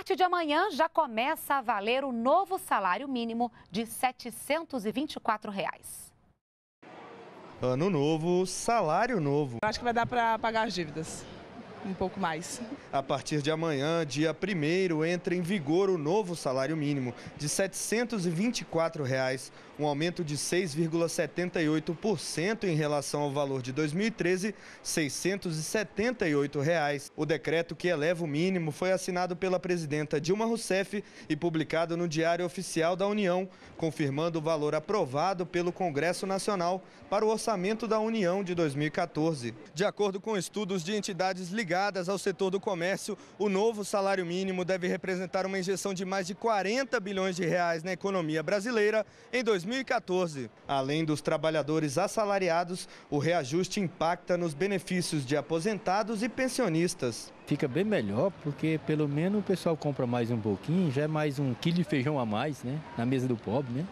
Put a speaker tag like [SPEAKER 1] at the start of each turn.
[SPEAKER 1] partir de amanhã já começa a valer o novo salário mínimo de R$ 724. Reais.
[SPEAKER 2] Ano novo, salário novo.
[SPEAKER 1] Acho que vai dar para pagar as dívidas um pouco mais.
[SPEAKER 2] A partir de amanhã, dia 1 entra em vigor o novo salário mínimo de R$ 724, reais, um aumento de 6,78% em relação ao valor de 2013, R$ 678. Reais. O decreto que eleva o mínimo foi assinado pela presidenta Dilma Rousseff e publicado no Diário Oficial da União, confirmando o valor aprovado pelo Congresso Nacional para o orçamento da União de 2014. De acordo com estudos de entidades ligadas ligadas ao setor do comércio, o novo salário mínimo deve representar uma injeção de mais de 40 bilhões de reais na economia brasileira em 2014. Além dos trabalhadores assalariados, o reajuste impacta nos benefícios de aposentados e pensionistas. Fica bem melhor porque pelo menos o pessoal compra mais um pouquinho, já é mais um quilo de feijão a mais, né, na mesa do pobre, né?